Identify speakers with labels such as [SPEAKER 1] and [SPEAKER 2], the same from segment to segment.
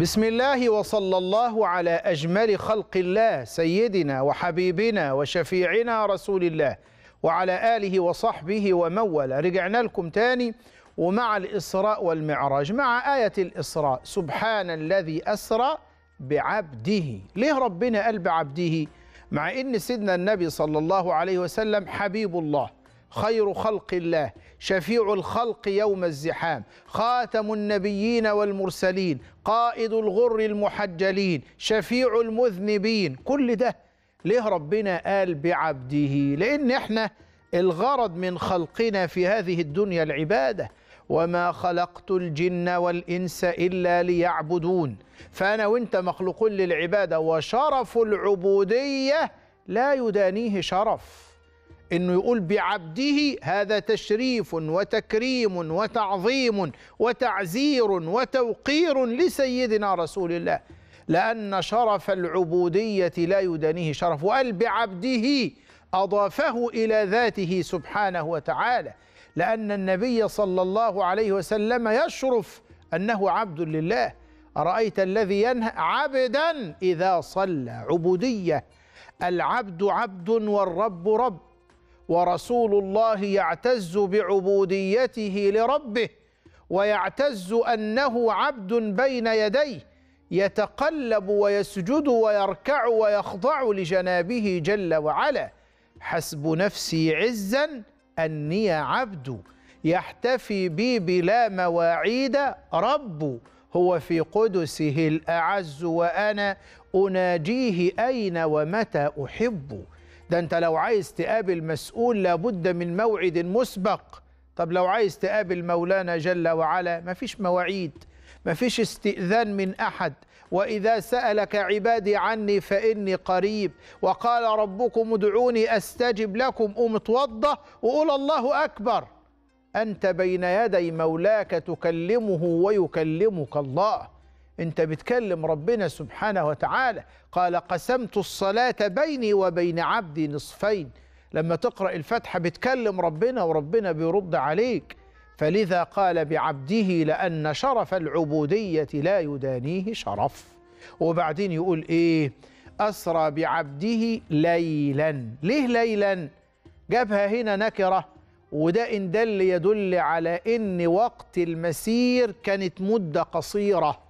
[SPEAKER 1] بسم الله وصلى الله على أجمل خلق الله سيدنا وحبيبنا وشفيعنا رسول الله وعلى آله وصحبه ومولى رجعنا لكم تاني ومع الإسراء والمعراج مع آية الإسراء سبحان الذي أسرى بعبده ليه ربنا قال بعبده مع إن سيدنا النبي صلى الله عليه وسلم حبيب الله خير خلق الله شفيع الخلق يوم الزحام خاتم النبيين والمرسلين قائد الغر المحجلين شفيع المذنبين كل ده ليه ربنا قال بعبده لأن احنا الغرض من خلقنا في هذه الدنيا العباده وما خلقت الجن والإنس إلا ليعبدون فأنا وإنت مخلوق للعبادة وشرف العبودية لا يدانيه شرف انه يقول بعبده هذا تشريف وتكريم وتعظيم وتعزير وتوقير لسيدنا رسول الله لان شرف العبوديه لا يدانيه شرف وقال بعبده اضافه الى ذاته سبحانه وتعالى لان النبي صلى الله عليه وسلم يشرف انه عبد لله ارايت الذي ينهى عبدا اذا صلى عبوديه العبد عبد والرب رب ورسول الله يعتز بعبوديته لربه ويعتز انه عبد بين يديه يتقلب ويسجد ويركع ويخضع لجنابه جل وعلا حسب نفسي عزا اني عبد يحتفي بي بلا مواعيد رب هو في قدسه الاعز وانا اناجيه اين ومتى احب ده انت لو عايز تقابل مسؤول لابد من موعد مسبق طب لو عايز تقابل مولانا جل وعلا مفيش مواعيد مفيش استئذان من أحد وإذا سألك عبادي عني فإني قريب وقال ربكم ادعوني أستجب لكم قوم اتوضى وقول الله أكبر أنت بين يدي مولاك تكلمه ويكلمك الله انت بتكلم ربنا سبحانه وتعالى قال قسمت الصلاة بيني وبين عبدي نصفين لما تقرأ الفاتحة بتكلم ربنا وربنا بيرد عليك فلذا قال بعبده لأن شرف العبودية لا يدانيه شرف وبعدين يقول إيه أسرى بعبده ليلا ليه ليلا جابها هنا نكرة وده إن دل يدل على إن وقت المسير كانت مدة قصيرة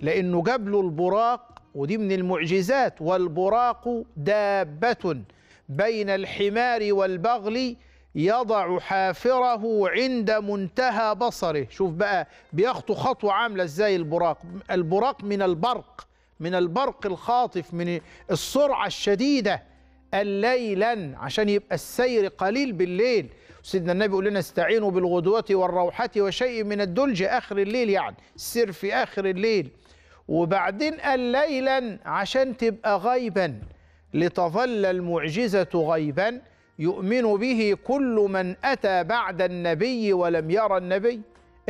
[SPEAKER 1] لأنه جاب له البراق ودي من المعجزات والبراق دابة بين الحمار والبغل يضع حافره عند منتهى بصره شوف بقى بيخطو خطوة عاملة ازاي البراق البراق من البرق من البرق الخاطف من السرعة الشديدة الليلا عشان يبقى السير قليل بالليل سيدنا النبي يقول لنا استعينوا بالغدوة والروحة وشيء من الدلج آخر الليل يعني السر في آخر الليل وبعدين قال ليلا عشان تبقى غيبا لتظل المعجزة غيبا يؤمن به كل من أتى بعد النبي ولم يرى النبي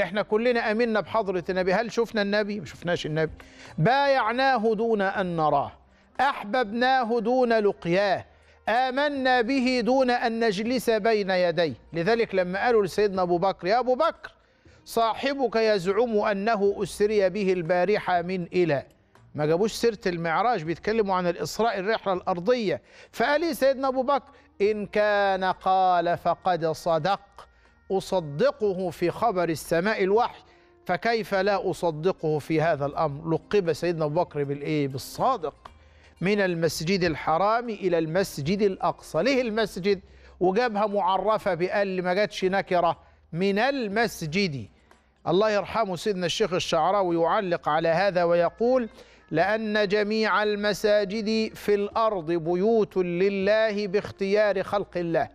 [SPEAKER 1] احنا كلنا امنا بحضره النبي هل شفنا النبي ما شفناش النبي بايعناه دون ان نراه احببناه دون لقياه آمنا به دون أن نجلس بين يديه لذلك لما قالوا لسيدنا أبو بكر يا أبو بكر صاحبك يزعم أنه أسري به البارحة من إلى ما جابوش سيرة المعراج بيتكلموا عن الإسراء الرحلة الأرضية فقال لي سيدنا أبو بكر إن كان قال فقد صدق أصدقه في خبر السماء الوحي فكيف لا أصدقه في هذا الأمر لقب سيدنا أبو بكر بالإيه بالصادق من المسجد الحرام إلى المسجد الأقصى ليه المسجد وجابها معرفة بقال ما جاتش نكرة من المسجد الله يرحمه سيدنا الشيخ الشعراوي يعلق على هذا ويقول لأن جميع المساجد في الأرض بيوت لله باختيار خلق الله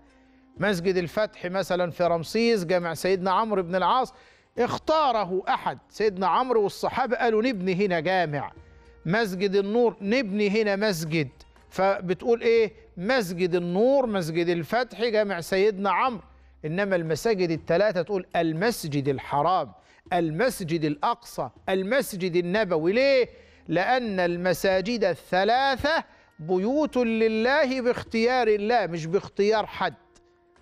[SPEAKER 1] مسجد الفتح مثلا في رمسيس جامع سيدنا عمرو بن العاص اختاره أحد سيدنا عمرو والصحابة قالوا نبني هنا جامع مسجد النور نبني هنا مسجد فبتقول ايه مسجد النور مسجد الفتح جامع سيدنا عمرو انما المساجد الثلاثه تقول المسجد الحرام المسجد الاقصى المسجد النبوي ليه لان المساجد الثلاثه بيوت لله باختيار الله مش باختيار حد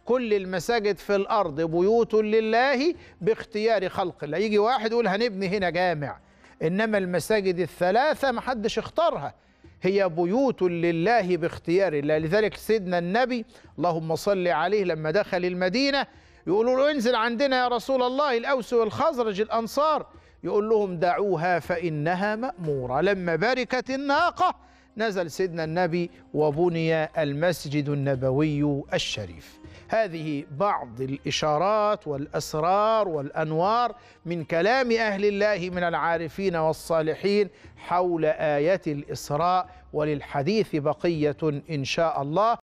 [SPEAKER 1] كل المساجد في الارض بيوت لله باختيار خلق الله يجي واحد يقول هنبني هنا جامع إنما المساجد الثلاثة محدش اختارها هي بيوت لله باختيار الله لذلك سيدنا النبي اللهم صل عليه لما دخل المدينة يقولوا له انزل عندنا يا رسول الله الأوس والخزرج الأنصار يقول لهم دعوها فإنها مأمورة لما باركت الناقة نزل سيدنا النبي وبني المسجد النبوي الشريف هذه بعض الإشارات والأسرار والأنوار من كلام أهل الله من العارفين والصالحين حول آية الإسراء وللحديث بقية إن شاء الله